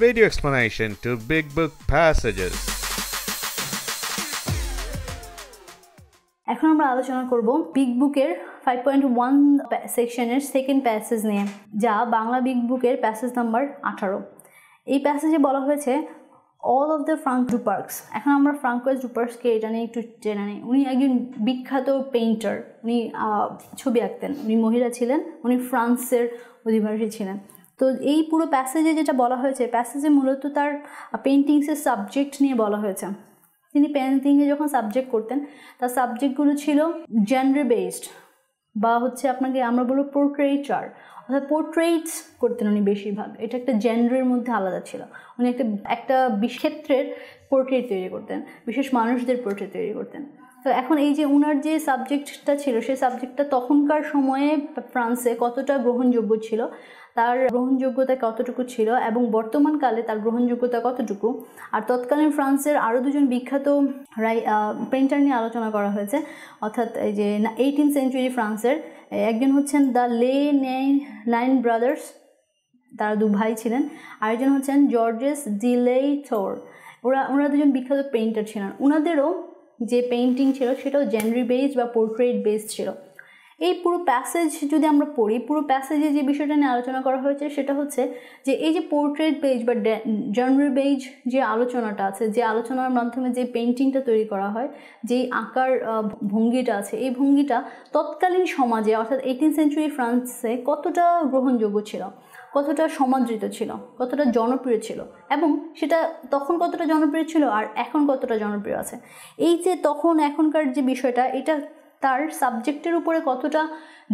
video explanation to big book passages. এখন আমরা আলোচনা করব বিগ বুকের ফাইভ পয়েন্ট ওয়ান সেকশনের সেকেন্ড প্যাসেজ নিয়ে যা বাংলা বিগ বুকের প্যাসেজ নাম্বার আঠারো এই প্যাসেজে বলা হয়েছে all of the Frank Duparcs এখন আমরা ফ্রাঙ্কোস ডুপার্সকে এটা নিয়ে একটু জেনে নিই উনি একজন বিখ্যাত পেইন্টার উনি ছবি আঁকতেন উনি মহিলা ছিলেন উনি ফ্রান্সের অধিবাসী ছিলেন তো এই পুরো প্যাসেজে যেটা বলা হয়েছে প্যাসেজে মূলত তার পেন্টিংসের সাবজেক্ট নিয়ে বলা হয়েছে তিনি পেন্টিংয়ে যখন সাবজেক্ট করতেন তার সাবজেক্টগুলো ছিল জেন্ডার বেসড বা হচ্ছে আপনাকে আমরা বলবো পোর্ট্রেচার অর্থাৎ পোর্ট্রেটস করতেন উনি বেশিরভাগ এটা একটা জেন্ডারের মধ্যে আলাদা ছিল উনি একটা একটা বিক্ষেত্রের পোর্ট্রেট তৈরি করতেন বিশেষ মানুষদের পোর্ট্রেট তৈরি করতেন তো এখন এই যে ওনার যে সাবজেক্টটা ছিল সেই সাবজেক্টটা তখনকার সময়ে ফ্রান্সে কতটা গ্রহণযোগ্য ছিল তার গ্রহণযোগ্যতা কতটুকু ছিল এবং বর্তমানকালে তার গ্রহণযোগ্যতা কতটুকু আর তৎকালীন ফ্রান্সের আরও দুজন বিখ্যাত রাই পেন্টার নিয়ে আলোচনা করা হয়েছে অর্থাৎ এই যে এইটিন সেঞ্চুরি ফ্রান্সের একজন হচ্ছেন দ্য লে নাইন নাইন ব্রাদার্স তারা দু ভাই ছিলেন আরেকজন হচ্ছেন জর্জেস থোর ওরা ওনারা দুজন বিখ্যাত পেইন্টার ছিলেন ওনাদেরও যে পেইন্টিং ছিল সেটাও জেনারি বেস বা পোর্ট্রেট বেস ছিল এই পুরো প্যাসেজ যদি আমরা পড়ি পুরো প্যাসেজে যে বিষয়টা নিয়ে আলোচনা করা হয়েছে সেটা হচ্ছে যে এই যে পোর্ট্রেট পেজ বা জার্নাল পেজ যে আলোচনাটা আছে যে আলোচনার মাধ্যমে যে পেন্টিংটা তৈরি করা হয় যেই আঁকার ভঙ্গিটা আছে এই ভঙ্গিটা তৎকালীন সমাজে অর্থাৎ এইটিন সেঞ্চুরি ফ্রান্সে কতটা গ্রহণযোগ্য ছিল কতটা সমাদৃত ছিল কতটা জনপ্রিয় ছিল এবং সেটা তখন কতটা জনপ্রিয় ছিল আর এখন কতটা জনপ্রিয় আছে এই যে তখন এখনকার যে বিষয়টা এটা তার সাবজেক্টের উপরে কতটা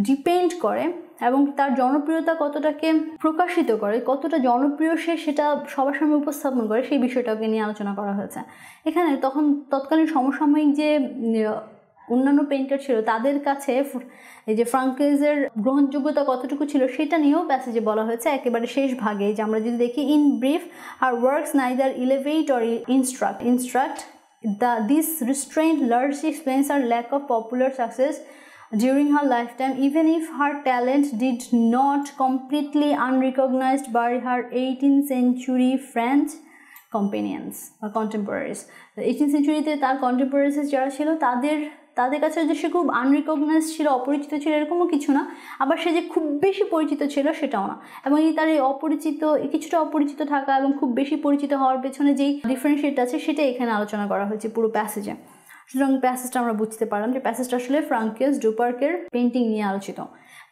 ডিপেন্ড করে এবং তার জনপ্রিয়তা কতটাকে প্রকাশিত করে কতটা জনপ্রিয় সে সেটা সবার সামনে উপস্থাপন করে সেই বিষয়টাকে নিয়ে আলোচনা করা হয়েছে এখানে তখন তৎকালীন সমসাময়িক যে অন্যান্য পেন্টার ছিল তাদের কাছে এই যে ফ্রাঙ্কেজের গ্রহণযোগ্যতা কতটুকু ছিল সেটা নিয়েও প্যাসেজে বলা হয়েছে একেবারে শেষ ভাগে যে আমরা যদি দেখি in brief her works neither elevate or instruct instruct The, this restraint largely explains her lack of popular success during her lifetime even if her talent did not completely unrecognized by her 18th century french companions বা contemporaries eighteen সেঞ্চুরিতে তার contemporaries যারা ছিল তাদের তাদের কাছে যে সে খুব আনরিকগনাইজ ছিল অপরিচিত ছিল এরকমও কিছু না আবার সে যে খুব বেশি পরিচিত ছিল সেটাও না এবং এই তার এই অপরিচিত কিছুটা অপরিচিত থাকা এবং খুব বেশি পরিচিত হওয়ার পেছনে যেই ডিফারেন্সিয়েট আছে সেটা এখানে আলোচনা করা হয়েছে পুরো প্যাসেজে সুতরাং প্যাসেজটা আমরা বুঝতে পারলাম যে প্যাসেজটা আসলে ফ্রাঙ্কিয়াস ডুপার্কের পেন্টিং নিয়ে আলোচিত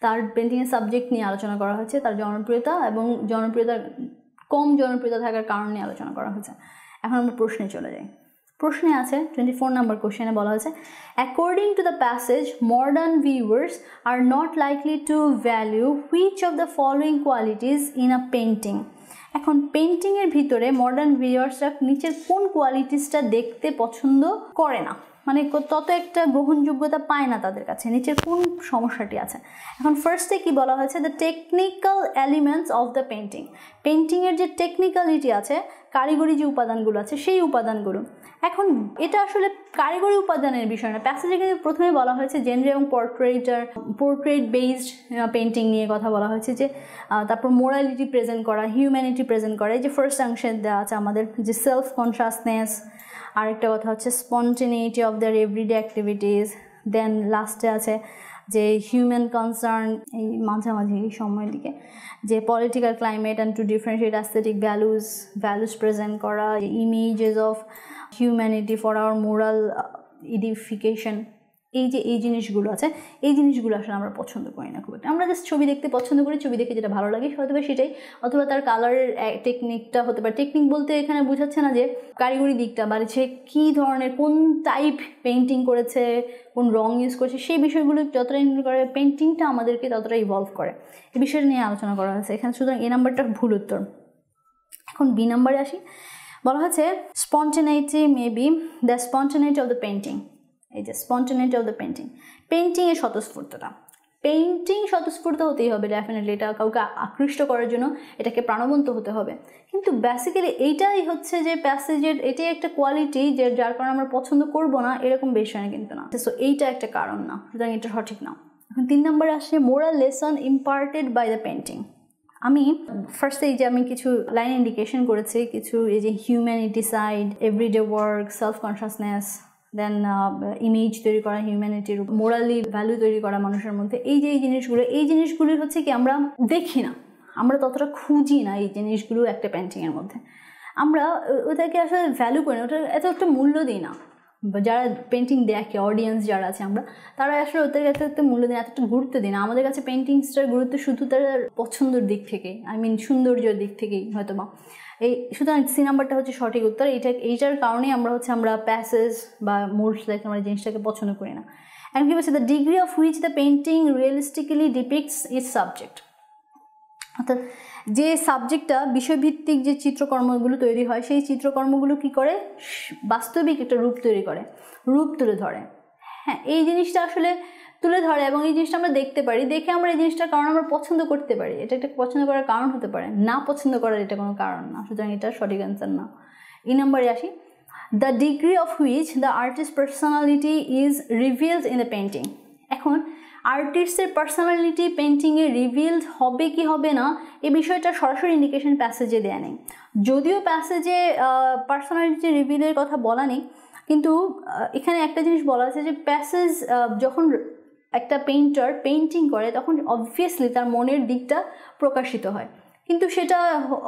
তার পেন্টিংয়ের সাবজেক্ট নিয়ে আলোচনা করা হয়েছে তার জনপ্রিয়তা এবং জনপ্রিয়তা কম জনপ্রিয়তা থাকার কারণ নিয়ে আলোচনা করা হয়েছে এখন আমরা প্রশ্নে চলে যাই প্রশ্নে আছে টোয়েন্টি ফোর নাম্বার কোশ্চেনে বলা হয়েছে according to the passage modern viewers are not likely to value which of the following qualities in a painting এখন পেন্টিংয়ের ভিতরে মডার্ন ভিউয়ার্সরা নিচের কোন কোয়ালিটিসটা দেখতে পছন্দ করে না মানে তত একটা গ্রহণযোগ্যতা পায় না তাদের কাছে নিচের কোন সমস্যাটি আছে এখন ফার্স্টে কি বলা হয়েছে the technical elements of the painting পেন্টিংয়ের যে টেকনিক্যালিটি আছে কারিগরি যে উপাদানগুলো আছে সেই উপাদানগুলো এখন এটা আসলে কারিগরি উপাদানের বিষয় না প্যাসেজে কিন্তু প্রথমে বলা হয়েছে জেনরে এবং পোর্ট্রেটার পোর্ট্রেট বেসড পেন্টিং নিয়ে কথা বলা হয়েছে যে তারপর মোরালিটি প্রেজেন্ট করা হিউম্যানিটি প্রেজেন্ট করা এই যে ফার্স্ট অংশে দেওয়া আছে আমাদের যে সেলফ কনসাসনেস আরেকটা কথা হচ্ছে spontaneity of their everyday activities then লাস্টে আছে যে হিউম্যান কনসার্ন এই মাঝামাঝি এই সময়ের দিকে যে political climate and to differentiate aesthetic values values present করা images of humanity for our moral edification এই যে এই জিনিসগুলো আছে এই জিনিসগুলো আসলে আমরা পছন্দ করি না খুব একটা আমরা জাস্ট ছবি দেখতে পছন্দ করি ছবি দেখে যেটা ভালো লাগে হয়তো বা সেটাই অথবা তার কালারের টেকনিকটা হতে পারে টেকনিক বলতে এখানে বোঝাচ্ছে না যে কারিগরি দিকটা বা সে কী ধরনের কোন টাইপ পেন্টিং করেছে কোন রং ইউজ করেছে সেই বিষয়গুলো যতটা ইনভলভ করে পেন্টিংটা আমাদেরকে ততটা ইভলভ করে এই বিষয়টা নিয়ে আলোচনা করা হয়েছে এখানে সুতরাং এ নাম্বারটা ভুল উত্তর এখন বি নাম্বারে আসি বলা হচ্ছে spontaneity may be the spontaneity of the painting এই যে স্পন্টেনিটি অফ দ্য পেন্টিং পেন্টিংয়ের স্বতঃস্ফূর্ততা পেন্টিং স্বতঃস্ফূর্ত হতেই হবে ডেফিনেটলি এটা কাউকে আকৃষ্ট করার জন্য এটাকে প্রাণবন্ত হতে হবে কিন্তু বেসিক্যালি এইটাই হচ্ছে যে প্যাসেজের এটাই একটা কোয়ালিটি যে যার কারণে আমরা পছন্দ করবো না এরকম বেশি হয় কিন্তু না সো এইটা একটা কারণ না সুতরাং এটা সঠিক না এখন তিন নম্বরে আসে moral lesson imparted by the painting আমি ফার্স্টে এই যে আমি কিছু লাইন ইন্ডিকেশন করেছি কিছু এই যে humanity side everyday work self consciousness then image uh, তৈরি করা হিউম্যানিটির মোরালি ভ্যালু তৈরি করা মানুষের মধ্যে এই যে এই জিনিসগুলো এই জিনিসগুলি হচ্ছে কি আমরা দেখি না আমরা ততটা খুঁজি না এই জিনিসগুলো একটা পেন্টিংয়ের মধ্যে আমরা ওটাকে আসলে ভ্যালু করি না ওটা এত একটা মূল্য দিই না যারা পেন্টিং দেখে অডিয়েন্স যারা আছে আমরা তারা আসলে ওদের কাছে একটা মূল্য দিন এতটা গুরুত্ব দিন আমাদের কাছে পেন্টিংসটার গুরুত্ব শুধু তার পছন্দের দিক থেকে আই মিন সৌন্দর্য দিক থেকেই হয়তো বা এই সুতরাং সি নাম্বারটা হচ্ছে সঠিক উত্তর এইটা এইটার কারণেই আমরা হচ্ছে আমরা প্যাসেজ বা মোড়স লাইক আমরা জিনিসটাকে পছন্দ করি না এখন কি বলছে the degree of which the painting realistically depicts its subject অর্থাৎ যে সাবজেক্টটা বিষয়ভিত্তিক যে চিত্রকর্মগুলো তৈরি হয় সেই চিত্রকর্মগুলো কি করে বাস্তবিক একটা রূপ তৈরি করে রূপ তুলে ধরে হ্যাঁ এই জিনিসটা আসলে তুলে ধরে এবং এই জিনিসটা আমরা দেখতে পারি দেখে আমরা এই জিনিসটার কারণ আমরা পছন্দ করতে পারি এটা একটা পছন্দ করার কারণ হতে পারে না পছন্দ করার এটা কোনো কারণ না সুতরাং এটা সঠিক অ্যান্সার না এই নাম্বারে আসি the degree of which the artist personality is reveals in the painting এখন আর্টিস্টের পার্সোনালিটি পেন্টিংয়ে রিভিল হবে কি হবে না এ বিষয়টা সরাসরি ইন্ডিকেশন প্যাসেজে দেয়া নেই যদিও প্যাসেজে পার্সোনালিটি রিভিলের কথা বলা নেই কিন্তু এখানে একটা জিনিস বলা আছে যে প্যাসেজ যখন একটা পেইন্টার পেইন্টিং করে তখন অবভিয়াসলি তার মনের দিকটা প্রকাশিত হয় কিন্তু সেটা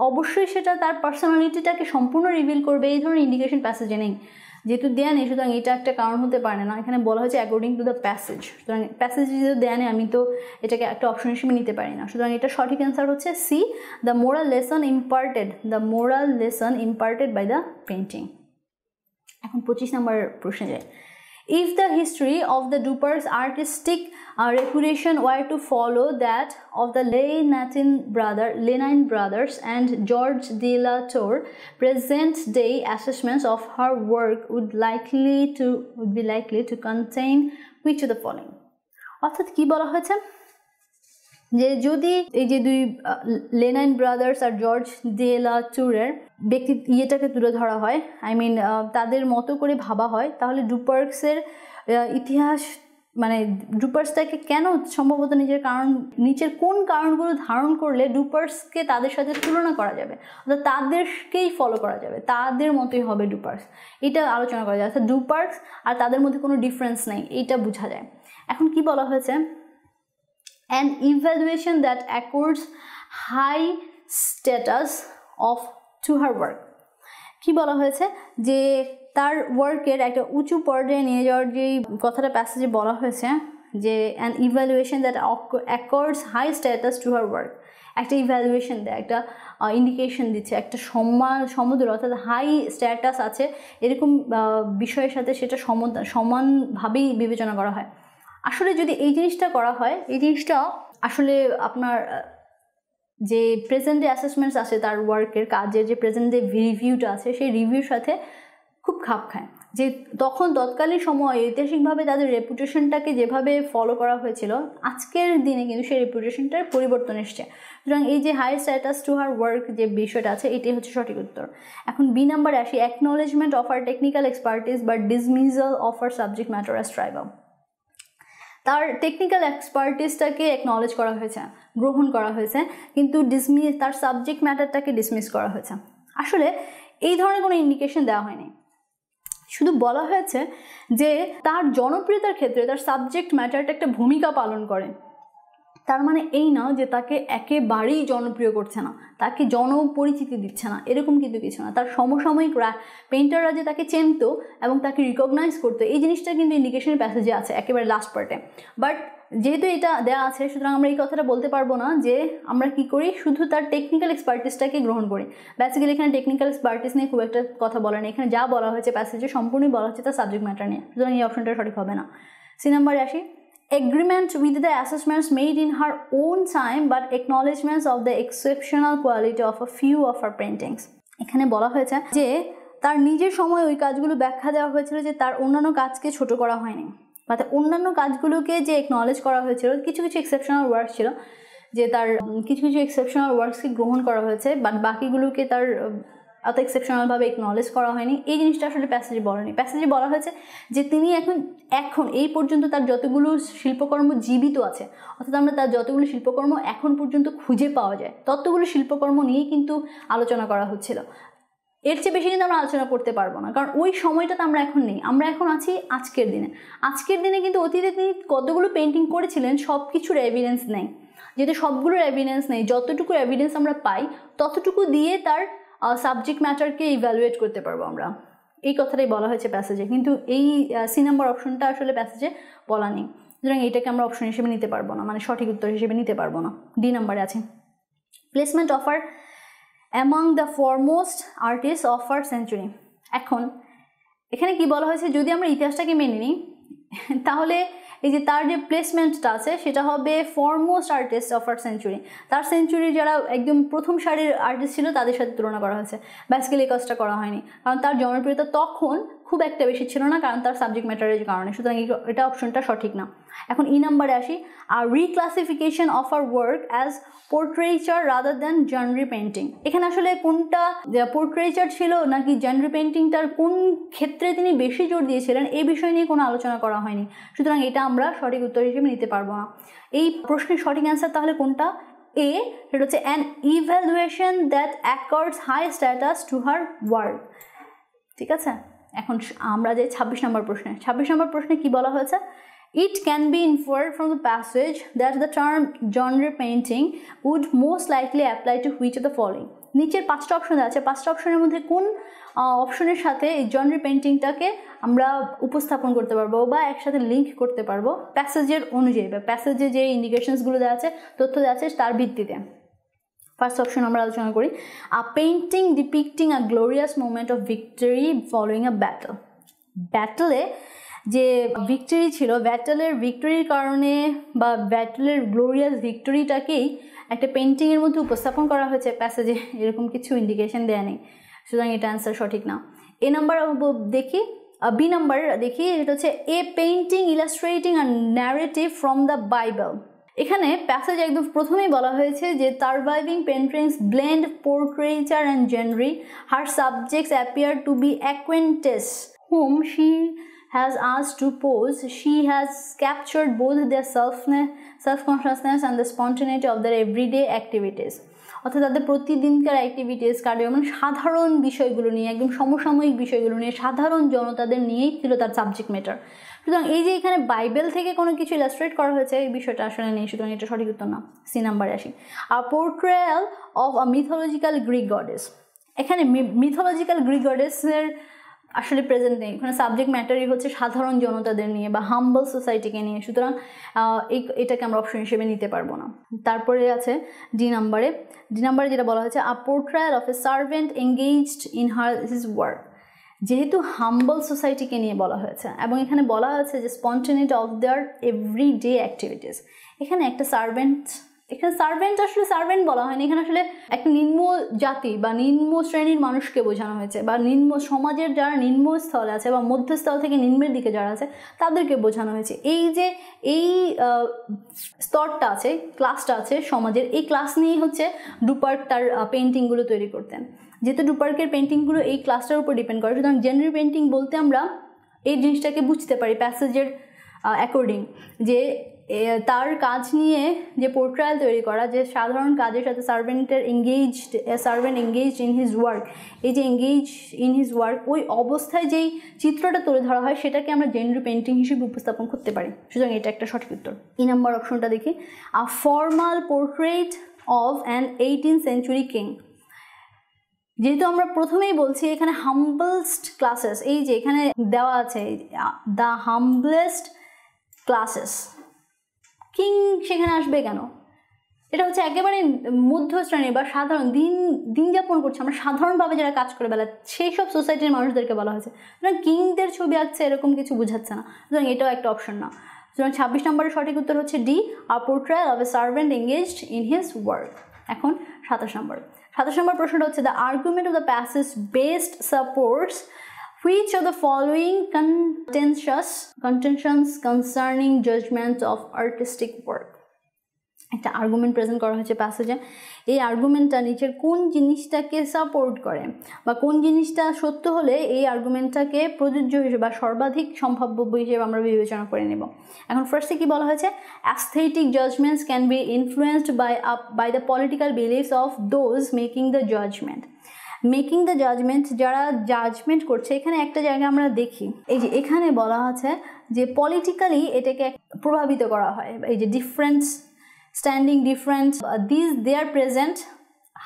অবশ্যই সেটা তার পার্সোনালিটিটাকে সম্পূর্ণ রিভিল করবে এই ধরনের ইন্ডিকেশন প্যাসেজে নেই যেহেতু দেয়া নেই সুতরাং এটা একটা কারণ হতে পারে না এখানে বলা হয়েছে অ্যাকর্ডিং টু দ্য প্যাসেজ সুতরাং প্যাসেজ যদি দেয়া নেই আমি তো এটাকে একটা অপশন হিসেবে নিতে পারি না সুতরাং এটা সঠিক অ্যান্সার হচ্ছে C the moral lesson imparted the moral lesson imparted by the painting এখন পঁচিশ নম্বর প্রশ্নে যায় If the history of the Duper's artistic uh, reputation were to follow that of the Lenatin brother, brothers and George de la Tour, present day assessments of her work would likely to would be likely to contain which of the following অর্থাৎ কি বলা হয়েছে যে যদি এই যে দুই লেনাইন brothers আর George দেলা চুরের ব্যক্তি ইয়েটাকে তুলে ধরা হয় আই মিন তাদের মতো করে ভাবা হয় তাহলে ডুপার্কসের ইতিহাস মানে ডুপার্সটাকে কেন সম্ভবত নিজের কারণ নিচের কোন কারণগুলো ধারণ করলে ডুপার্সকে তাদের সাথে তুলনা করা যাবে অর্থাৎ তাদেরকেই ফলো করা যাবে তাদের মতোই হবে ডুপার্স এটা আলোচনা করা যায় অর্থাৎ ডুপার্স আর তাদের মধ্যে কোনো ডিফারেন্স নেই এইটা বোঝা যায় এখন কি বলা হয়েছে an evaluation that accords high status of to her work কি বলা হয়েছে যে তার ওয়ার্কের একটা উঁচু পর্যায়ে নিয়ে যাওয়ার যে কথাটা প্যাসেজে বলা হয়েছে যে an evaluation that accords high status to her work একটা ইভ্যালুয়েশন দেয় একটা ইন্ডিকেশন দিচ্ছে একটা সম্মান সমুদ্র অর্থাৎ হাই স্ট্যাটাস আছে এরকম বিষয়ের সাথে সেটা সমান সমানভাবেই বিবেচনা করা হয় আসলে যদি এই জিনিসটা করা হয় এই জিনিসটা আসলে আপনার যে প্রেজেন্ট ডে অ্যাসেসমেন্টস আছে তার ওয়ার্কের কাজের যে প্রেজেন্ট ডে রিভিউটা আছে সেই রিভিউর সাথে খুব খাপ খায় যে তখন তৎকালীন সময়ে ঐতিহাসিকভাবে তাদের রেপুটেশনটাকে যেভাবে ফলো করা হয়েছিল আজকের দিনে কিন্তু সেই রেপুটেশনটার পরিবর্তন এসছে সুতরাং এই যে high status to her work যে বিষয়টা আছে এটি হচ্ছে সঠিক উত্তর এখন বি নাম্বারে আসি acknowledgement of her technical expertise বা dismissal of her subject matter as trivial তার টেকনিক্যাল এক্সপার্টিসটাকে একনলেজ করা হয়েছে গ্রহণ করা হয়েছে কিন্তু ডিসমিস তার সাবজেক্ট ম্যাটারটাকে ডিসমিস করা হয়েছে আসলে এই ধরনের কোনো ইন্ডিকেশন দেওয়া হয়নি শুধু বলা হয়েছে যে তার জনপ্রিয়তার ক্ষেত্রে তার সাবজেক্ট ম্যাটারটা একটা ভূমিকা পালন করে তার মানে এই না যে তাকে একেবারেই জনপ্রিয় করছে না তাকে জনপরিচিতি দিচ্ছে না এরকম কিন্তু কিছু না তার সমসাময়িক পেন্টাররা যে তাকে চেনত এবং তাকে রিকগনাইজ করতো এই জিনিসটা কিন্তু ইন্ডিকেশনের প্যাসেজে আছে একেবারে লাস্ট পার্টে বাট যেহেতু এটা দেওয়া আছে সুতরাং আমরা এই কথাটা বলতে পারবো না যে আমরা কি করি শুধু তার টেকনিক্যাল এক্সপার্টিসটাকে গ্রহণ করি বেসিক্যালি এখানে টেকনিক্যাল এক্সপার্টিস নিয়ে খুব একটা কথা বলা নেই এখানে যা বলা হয়েছে প্যাসেজে সম্পূর্ণই বলা হচ্ছে তার সাবজেক্ট ম্যাটার নিয়ে সুতরাং এই অপশনটা সঠিক হবে না সি নাম্বারে আসি agreement with the assessments made in her own time but acknowledgments of the exceptional quality of a few of her paintings এখানে বলা হয়েছে যে তার নিজের সময় ওই কাজগুলো ব্যাখ্যা দেওয়া হয়েছিল যে তার অন্যান্য কাজকে ছোট করা হয়নি বা অন্যান্য কাজগুলোকে যে একনলেজ করা হয়েছিল কিছু কিছু এক্সেপশনাল ওয়ার্ক ছিল যে তার কিছু কিছু এক্সেপশনাল ওয়ার্কসকে গ্রহণ করা হয়েছে বাট বাকিগুলোকে তার অত এক্সেপশনালভাবে একনলেজ করা হয়নি এই জিনিসটা আসলে প্যাসেজে বলা নেই প্যাসেজে বলা হয়েছে যে তিনি এখন এখন এই পর্যন্ত তার যতগুলো শিল্পকর্ম জীবিত আছে অর্থাৎ আমরা তার যতগুলো শিল্পকর্ম এখন পর্যন্ত খুঁজে পাওয়া যায় ততগুলো শিল্পকর্ম নিয়েই কিন্তু আলোচনা করা হচ্ছিল এর চেয়ে বেশি কিন্তু আমরা আলোচনা করতে পারবো না কারণ ওই সময়টা তো আমরা এখন নেই আমরা এখন আছি আজকের দিনে আজকের দিনে কিন্তু অতীতে তিনি কতগুলো পেন্টিং করেছিলেন সব কিছুর এভিডেন্স নেই যেহেতু সবগুলোর এভিডেন্স নেই যতটুকু এভিডেন্স আমরা পাই ততটুকু দিয়ে তার সাবজেক্ট ম্যাটারকে ইভ্যালুয়েট করতে পারবো আমরা এই কথাটাই বলা হয়েছে প্যাসেজে কিন্তু এই সি নাম্বার অপশনটা আসলে প্যাসেজে বলা নেই সুতরাং এটাকে আমরা অপশন হিসেবে নিতে পারবো না মানে সঠিক উত্তর হিসেবে নিতে পারবো না ডি নাম্বারে আছে placement of her among the foremost artist of her century এখন এখানে কি বলা হয়েছে যদি আমরা ইতিহাসটাকে মেনে নিই তাহলে এই যে তার যে প্লেসমেন্টটা আছে সেটা হবে foremost artist of her century তার সেঞ্চুরি যারা একদম প্রথম সারির আর্টিস্ট ছিল তাদের সাথে তুলনা করা হয়েছে ব্যাসিক্যালি এই কাজটা করা হয়নি কারণ তার জনপ্রিয়তা তখন খুব একটা বেশি ছিল না কারণ তার সাবজেক্ট ম্যাটারের কারণে সুতরাং এটা অপশনটা সঠিক না এখন ই নাম্বারে আসি her reclassification of her work as portraiture rather than genre painting এখানে আসলে কোনটা পোর্ট্রেচার ছিল নাকি জেনারি পেন্টিংটার কোন ক্ষেত্রে তিনি বেশি জোর দিয়েছিলেন এই বিষয় নিয়ে কোনো আলোচনা করা হয়নি সুতরাং এটা আমরা সঠিক উত্তর হিসেবে নিতে পারবো না এই প্রশ্নের সঠিক অ্যান্সার তাহলে কোনটা এ সেটা হচ্ছে an evaluation that accords high status to her work ঠিক আছে এখন আমরা যে ছাব্বিশ নম্বর প্রশ্নে ছাব্বিশ নম্বর প্রশ্নে কি বলা হয়েছে It can be inferred from the passage that the term genre painting would most likely apply to which of the following নিচের পাঁচটা অপশন আছে পাঁচটা অপশনের মধ্যে কোন অপশনের সাথে এই জনরি পেন্টিংটাকে আমরা উপস্থাপন করতে পারবো বা একসাথে লিঙ্ক করতে পারবো প্যাসেজের অনুযায়ী বা প্যাসেজে যে ইন্ডিকেশনসগুলো দেওয়া আছে তথ্য দেওয়া আছে তার ভিত্তিতে ফার্স্ট অপশন আমরা আলোচনা করি a painting depicting a glorious movement of victory following a battle ব্যাটলে যে ভিক্টরি ছিল ব্যাটেলের ভিক্টরির কারণে বা ব্যাটেলের গ্লোরিয়াস ভিক্টরিটাকেই একটা পেন্টিংয়ের মধ্যে উপস্থাপন করা হয়েছে প্যাসেজে এরকম কিছু ইন্ডিকেশন দেয়া নেই সুতরাং এটা অ্যান্সার সঠিক না এ নাম্বার দেখি বি নাম্বার দেখি এটা হচ্ছে a painting illustrating a narrative from the Bible এখানে প্যাসেজ একদম প্রথমেই বলা হয়েছে যে বাইভিং paintings blend portraiture and genre her subjects appear to be acquaintances whom she has asked to pose, she has captured both their self self-consciousness and the spontaneity of their everyday activities. অর্থাৎ তাদের প্রতিদিনকার activities cardio মানে সাধারণ বিষয়গুলো নিয়ে একদম সমসাময়িক বিষয়গুলো নিয়ে সাধারণ জনতাদের নিয়েই ছিল তার সাবজেক্ট ম্যাটার সুতরাং এই যে এখানে বাইবেল থেকে কোনো কিছু ইলাস্ট্রেট করা হয়েছে এই বিষয়টা আসলে নেই সুতরাং এটা সঠিক উত্তর না সি নাম্বারে আসি a portrayal of a mythological Greek goddess এখানে মিথোলজিক্যাল গ্রিক গডেসের আসলে প্রেজেন্ট নেই ওখানে সাবজেক্ট ম্যাটারই হচ্ছে সাধারণ জনতাদের নিয়ে বা হাম্বল সোসাইটিকে নিয়ে সুতরাং এই এটাকে আমরা অপশন হিসেবে নিতে পারবো না তারপরে আছে ডি নাম্বারে ডি নাম্বারে যেটা বলা হয়েছে a portrayal of a servant engaged in her his work যেহেতু হাম্বল সোসাইটিকে নিয়ে বলা হয়েছে এবং এখানে বলা হয়েছে যে spontaneity of their everyday activities এখানে একটা সার্ভেন্ট এখানে সার্ভেন্ট আসলে সার্ভেন্ট বলা হয়নি এখানে আসলে একটা নিম্ন জাতি বা নিম্ন শ্রেণীর মানুষকে বোঝানো হয়েছে বা নিম্ন সমাজের যারা নিম্ন স্থলে আছে বা মধ্যস্থল থেকে নিম্নের দিকে যারা আছে তাদেরকে বোঝানো হয়েছে এই যে এই স্তরটা আছে ক্লাসটা আছে সমাজের এই ক্লাস নিয়েই হচ্ছে ডুপার্ক তার পেন্টিংগুলো তৈরি করতেন যেহেতু ডুপার্কের পেন্টিংগুলো এই ক্লাসটার উপর ডিপেন্ড করে সুতরাং জেনারেল পেন্টিং বলতে আমরা এই জিনিসটাকে বুঝতে পারি প্যাসেজের অ্যাকর্ডিং যে তার কাজ নিয়ে যে পোর্ট্রায়াল তৈরি করা যে সাধারণ কাজের সাথে সার্ভেন্টের engaged servant engaged in his work এই যে এঙ্গেজ ইন হিজ ওয়ার্ক ওই অবস্থায় যেই চিত্রটা তুলে ধরা হয় সেটাকে আমরা জেনরি পেন্টিং হিসেবে উপস্থাপন করতে পারি সুতরাং এটা একটা সঠিক উত্তর এই নাম্বার অপশনটা দেখি a formal portrait of an eighteen century king যেহেতু আমরা প্রথমেই বলছি এখানে হাম্বলস্ট ক্লাসেস এই যে এখানে দেওয়া আছে দ্য হাম্বলেস্ট ক্লাসেস কিং সেখানে আসবে কেন এটা হচ্ছে একেবারে মধ্য শ্রেণী বা সাধারণ দিন দিন যাপন করছে আমরা সাধারণভাবে যারা কাজ করে বেলা সেই সব সোসাইটির মানুষদেরকে বলা হয়েছে সুতরাং কিংদের ছবি আঁকছে এরকম কিছু বুঝাচ্ছে না সুতরাং এটাও একটা অপশন না সুতরাং ছাব্বিশ নম্বরের সঠিক উত্তর হচ্ছে D a portrayal of a servant engage in his work এখন সাতাশ নম্বর সাতাশ নম্বর প্রশ্নটা হচ্ছে the argument of the passage best supports Which of the following contentious contentions concerning judgment of artistic work? একটা আর্গুমেন্ট প্রেজেন্ট করা হয়েছে প্যাসেজে এই আর্গুমেন্টটা নিচের কোন জিনিসটাকে সাপোর্ট করে বা কোন জিনিসটা সত্য হলে এই আর্গুমেন্টটাকে প্রযোজ্য হিসেবে বা সর্বাধিক সম্ভাব্য হিসেবে আমরা বিবেচনা করে নেব এখন ফার্স্টে কী বলা হয়েছে aesthetic judgments can be influenced by up by the political beliefs of those making the judgment making the judgment যারা জাজমেন্ট করছে এখানে একটা জায়গা আমরা দেখি এই যে এখানে বলা আছে যে পলিটিক্যালি এটাকে প্রভাবিত করা হয় এই যে difference standing difference this they are present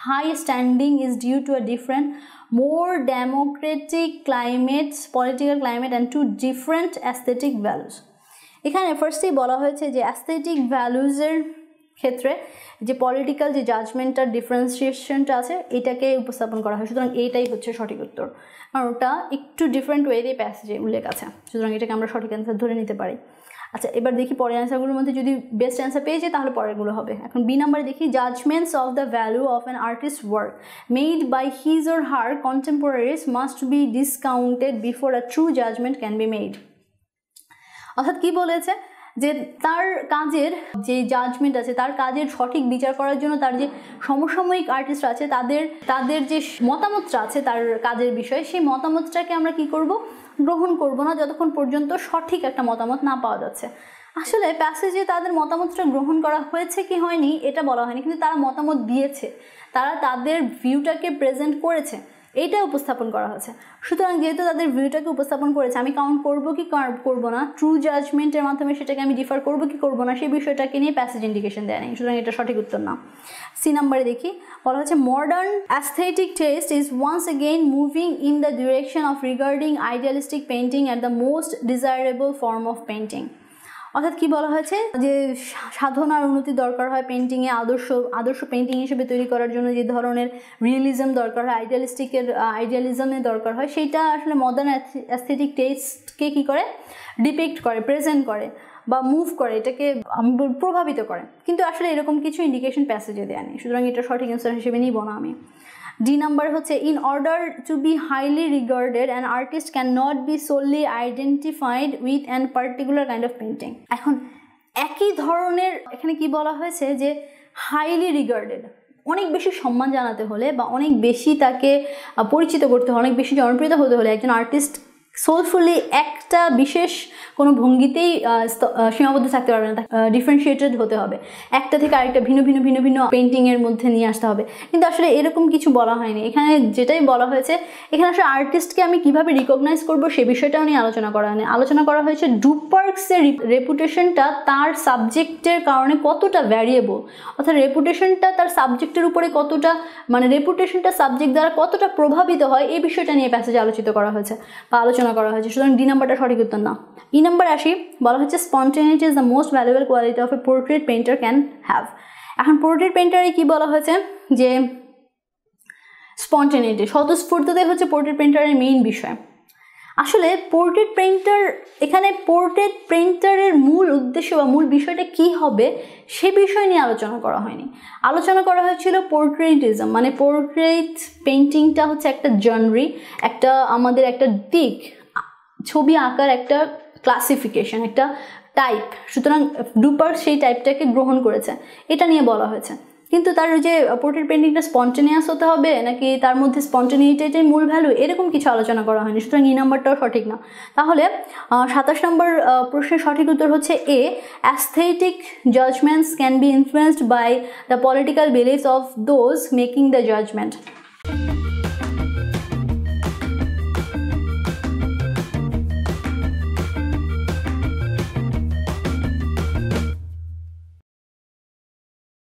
high standing is due to a different more democratic climate political climate and to different aesthetic values এখানে ফার্স্টেই বলা হয়েছে যে অ্যাস্থেটিক ভ্যালুজের ক্ষেত্রে যে পলিটিক্যাল যে জাজমেন্টটার ডিফারেন্সিয়েশনটা আছে এটাকে উপস্থাপন করা হয় সুতরাং এইটাই হচ্ছে সঠিক উত্তর আর ওটা একটু ডিফারেন্ট ওয়েতে প্যাসেজে উল্লেখ আছে সুতরাং এটাকে আমরা সঠিক অ্যান্সার ধরে নিতে পারি আচ্ছা এবার দেখি পরের অ্যান্সারগুলোর মধ্যে যদি বেস্ট অ্যান্সার পেয়ে যাই তাহলে পরেরগুলো হবে এখন বি নাম্বারে দেখি judgments of the value of an artist work made by his or her contemporaries must be discounted before a true judgment can be made অর্থাৎ কী বলেছে যে তার কাজের যে জাজমেন্ট আছে তার কাজের সঠিক বিচার করার জন্য তার যে সমসাময়িক আর্টিস্ট আছে তাদের তাদের যে মতামতটা আছে তার কাজের বিষয়ে সেই মতামতটাকে আমরা কি করব গ্রহণ করব না যতক্ষণ পর্যন্ত সঠিক একটা মতামত না পাওয়া যাচ্ছে আসলে প্যাসেজে তাদের মতামতটা গ্রহণ করা হয়েছে কি হয়নি এটা বলা হয়নি কিন্তু তারা মতামত দিয়েছে তারা তাদের ভিউটাকে প্রেজেন্ট করেছে এইটা উপস্থাপন করা হয়েছে সুতরাং যেহেতু তাদের ভিউটাকে উপস্থাপন করেছে আমি কাউন্ট করব কি করব না ট্রু জাজমেন্টের মাধ্যমে সেটাকে আমি ডিফার করব কি করব না সেই বিষয়টাকে নিয়ে প্যাসেজ ইন্ডিকেশন দেয় নাই সুতরাং এটা সঠিক উত্তর না সি নাম্বারে দেখি বলা হচ্ছে modern aesthetic taste is once again moving in the direction of regarding idealistic painting at the most desirable form of painting অর্থাৎ কি বলা হয়েছে যে সাধনার উন্নতি দরকার হয় পেন্টিংয়ে আদর্শ আদর্শ পেন্টিং হিসেবে তৈরি করার জন্য যে ধরনের রিয়েলিজম দরকার হয় আইডিয়ালিস্টিকের আইডিয়ালিজমের দরকার হয় সেটা আসলে মডার্ন অ্যাস্থেটিক টেস্টকে কী করে ডিপেক্ট করে প্রেজেন্ট করে বা মুভ করে এটাকে প্রভাবিত করে কিন্তু আসলে এরকম কিছু ইন্ডিকেশন প্যাসেজে দেয়নি সুতরাং এটা সঠিক অ্যান্সার হিসেবে নিব না আমি ডি নাম্বার হচ্ছে in order to be highly regarded an artist can not be solely identified with an particular kind of painting এখন একই ধরনের এখানে কি বলা হয়েছে যে হাইলি রিগার্ডেড অনেক বেশি সম্মান জানাতে হলে বা অনেক বেশি তাকে পরিচিত করতে হলে অনেক বেশি জনপ্রিয়তা হতে হলে একজন আর্টিস্ট সোলফুলি এক একটা বিশেষ কোনো ভঙ্গিতেই সীমাবদ্ধ থাকতে পারবে না ডিফারেন্সিয়েটেড হতে হবে একটা থেকে আরেকটা ভিন্ন ভিন্ন ভিন্ন ভিন্ন পেন্টিংয়ের মধ্যে নিয়ে আসতে হবে কিন্তু আসলে এরকম কিছু বলা হয়নি এখানে যেটাই বলা হয়েছে এখানে আসলে আর্টিস্টকে আমি কিভাবে রিকগনাইজ করব সে বিষয়টাও নিয়ে আলোচনা করা হয়নি আলোচনা করা হয়েছে ডুপার্কসের রেপুটেশনটা তার সাবজেক্টের কারণে কতটা ভ্যারিয়েবল অর্থাৎ রেপুটেশনটা তার সাবজেক্টের উপরে কতটা মানে রেপুটেশনটা সাবজেক্ট দ্বারা কতটা প্রভাবিত হয় এই বিষয়টা নিয়ে প্যাসেজে আলোচিত করা হয়েছে বা আলোচনা করা হয়েছে সুতরাং ডি নাম্বারটা সঠিক উত্তর না ই e নম্বর আসি বলা হচ্ছে spontaneity is the most valuable quality of a portrait painter can have এখন পোর্ট্রেট পেন্টারে কি বলা হয়েছে যে স্পন্টেনিটি স্বতঃস্ফূর্ততাই হচ্ছে পোর্ট্রেট পেন্টারের মেইন বিষয় আসলে পোর্ট্রেট পেন্টার এখানে পোর্ট্রেট পেন্টারের মূল উদ্দেশ্য বা মূল বিষয়টা কি হবে সে বিষয় নিয়ে আলোচনা করা হয়নি আলোচনা করা হয়েছিল পোর্ট্রেটিজম মানে পোর্ট্রেট পেন্টিংটা হচ্ছে একটা জনরি একটা আমাদের একটা দিক ছবি আঁকার একটা ক্লাসিফিকেশন একটা টাইপ সুতরাং ডুপার সেই টাইপটাকে গ্রহণ করেছে এটা নিয়ে বলা হয়েছে কিন্তু তার যে পোর্ট্রেট পেন্টিংটা স্পন্টেনিয়াস হতে হবে নাকি তার মধ্যে স্পন্টেনিটাই মূল ভ্যালু এরকম কিছু আলোচনা করা হয়নি সুতরাং এই নাম্বারটাও সঠিক না তাহলে সাতাশ নম্বর প্রশ্নের সঠিক উত্তর হচ্ছে A aesthetic judgments can be influenced by the political beliefs of those making the judgement